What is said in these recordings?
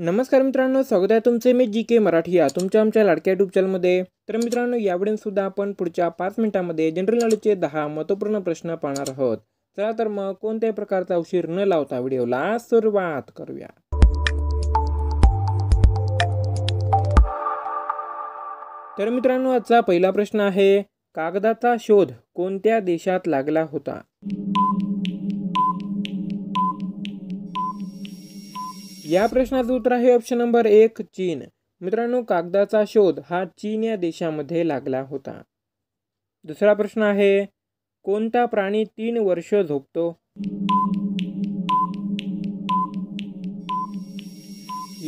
नमस्कार मित्रांनो स्वागत आहे तुमचे मी जी के मराठी या तुमच्या आमच्या लाडक्या युट्यूब चॅनलमध्ये तर मित्रांनो यावेळी सुद्धा आपण पुढच्या पाच मिनिटांमध्ये जनरल नॉलेजचे दहा महत्त्वपूर्ण प्रश्न पाहणार आहोत चला तर मग कोणत्याही प्रकारचा उशीर न लावता व्हिडिओला सुरुवात करूया तर मित्रांनो आजचा पहिला प्रश्न आहे कागदाचा शोध कोणत्या देशात लागला होता या प्रश्नाचं उत्तर आहे ऑप्शन नंबर एक चीन मित्रांनो कागदाचा शोध हा चीन या देशामध्ये लागला होता दुसरा प्रश्न आहे कोणता प्राणी तीन वर्ष झोपतो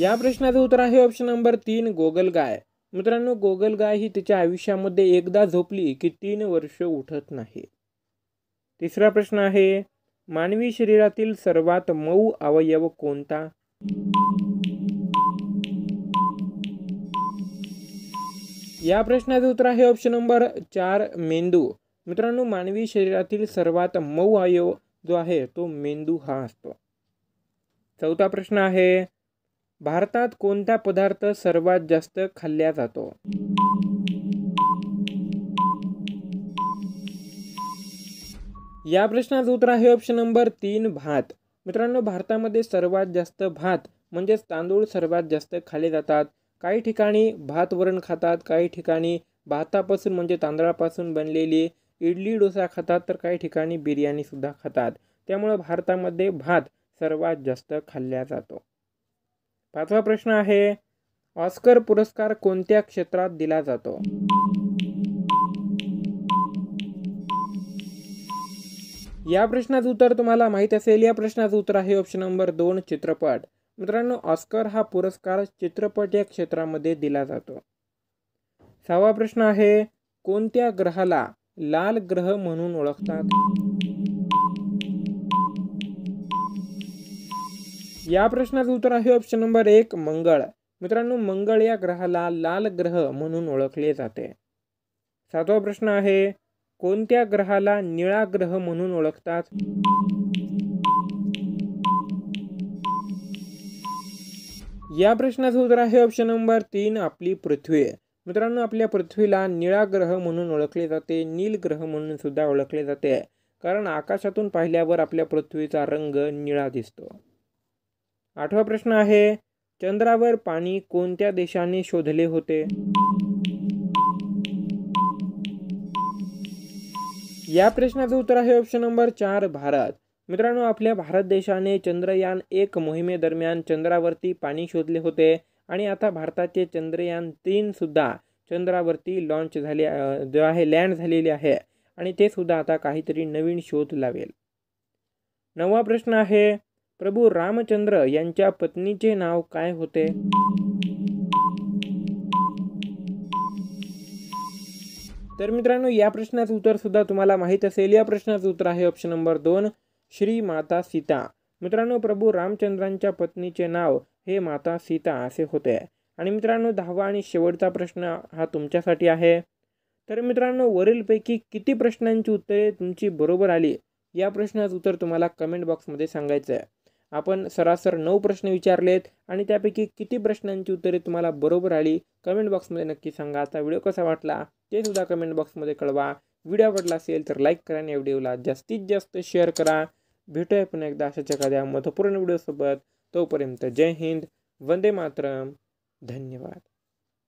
या प्रश्नाचं उत्तर आहे ऑप्शन नंबर तीन गोगल गाय मित्रांनो गोगल गाय ही तिच्या आयुष्यामध्ये एकदा झोपली की तीन वर्ष उठत नाही तिसरा प्रश्न आहे मानवी शरीरातील सर्वात मऊ अवयव कोणता या प्रश्नाचं उत्तर आहे ऑप्शन नंबर चार मेंदू मित्रांनो मानवी शरीरातील सर्वात मऊ आयो जो आहे तो मेंदू हा असतो चौथा प्रश्न आहे भारतात कोणता पदार्थ सर्वात जास्त खाल्ला जातो या प्रश्नाचं उत्तर आहे ऑप्शन नंबर तीन भात मित्रांनो भारतामध्ये सर्वात जास्त भात म्हणजेच तांदूळ सर्वात जास्त खाले जातात काही ठिकाणी भात वरण खातात काही ठिकाणी भातापासून म्हणजे तांदळापासून बनलेली इडली डोसा खातात तर काही ठिकाणी बिर्याणीसुद्धा खातात त्यामुळं भारतामध्ये भात सर्वात जास्त खाल्ला जातो पाचवा प्रश्न आहे ऑस्कर पुरस्कार कोणत्या क्षेत्रात दिला जातो या प्रश्नाचं उत्तर तुम्हाला माहीत असेल या प्रश्नाचं उत्तर आहे ऑप्शन नंबर दोन चित्रपट मित्रांनो ऑस्कर हा पुरस्कार चित्रपट या क्षेत्रामध्ये दिला जातो सहावा प्रश्न आहे कोणत्या ग्रहाला लाल ग्रह म्हणून ओळखतात या प्रश्नाचं उत्तर आहे ऑप्शन नंबर एक मंगळ मित्रांनो मंगळ या ग्रहाला लाल ग्रह म्हणून ओळखले जाते सातवा प्रश्न आहे कोणत्या ग्रहाला निळा ग्रह म्हणून ओळखतात या प्रश्नाचं उत्तर आहे ऑप्शन नंबर तीन आपली पृथ्वी मित्रांनो आपल्या पृथ्वीला निळा ग्रह म्हणून ओळखले जाते नील ग्रह म्हणून सुद्धा ओळखले जाते कारण आकाशातून पाहिल्यावर आपल्या पृथ्वीचा रंग निळा दिसतो आठवा प्रश्न आहे चंद्रावर पाणी कोणत्या देशाने शोधले होते या प्रश्नाचं उत्तर आहे ऑप्शन नंबर चार भारत मित्रांनो आपल्या भारत देशाने चंद्रयान एक मोहिमेदरम्यान चंद्रावरती पाणी शोधले होते आणि आता भारताचे चंद्रयान तीनसुद्धा चंद्रावरती लॉन्च झाले जो आहे लँड झालेले आहे आणि ते सुद्धा आता काहीतरी नवीन शोध लावेल नववा प्रश्न आहे प्रभू रामचंद्र यांच्या पत्नीचे नाव काय होते तर मित्रांनो या प्रश्नाचं उत्तर सुद्धा तुम्हाला माहीत असेल या प्रश्नाचं उत्तर आहे ऑप्शन नंबर दोन श्री माता सीता मित्रांनो प्रभू रामचंद्रांच्या पत्नीचे नाव हे माता सीता असे होते आणि मित्रांनो दहावा आणि शेवटचा प्रश्न हा तुमच्यासाठी आहे तर मित्रांनो वरीलपैकी किती प्रश्नांची उत्तरे तुमची बरोबर आली या प्रश्नाचं उत्तर तुम्हाला कमेंट बॉक्समध्ये सांगायचं आहे आपण सरासर नऊ प्रश्न विचारलेत आणि त्यापैकी किती प्रश्नांची उत्तरे तुम्हाला बरोबर आली कमेंट बॉक्समध्ये नक्की सांगा आता व्हिडिओ कसा वाटला ते सुद्धा कमेंट बॉक्समध्ये कळवा व्हिडिओ आवडला असेल तर लाईक करा आणि या व्हिडिओला जास्तीत जास्त शेअर करा भेटूया पुन्हा एकदा अशाच एखाद्या महत्त्वपूर्ण व्हिडिओसोबत तोपर्यंत जय हिंद वंदे मातरम धन्यवाद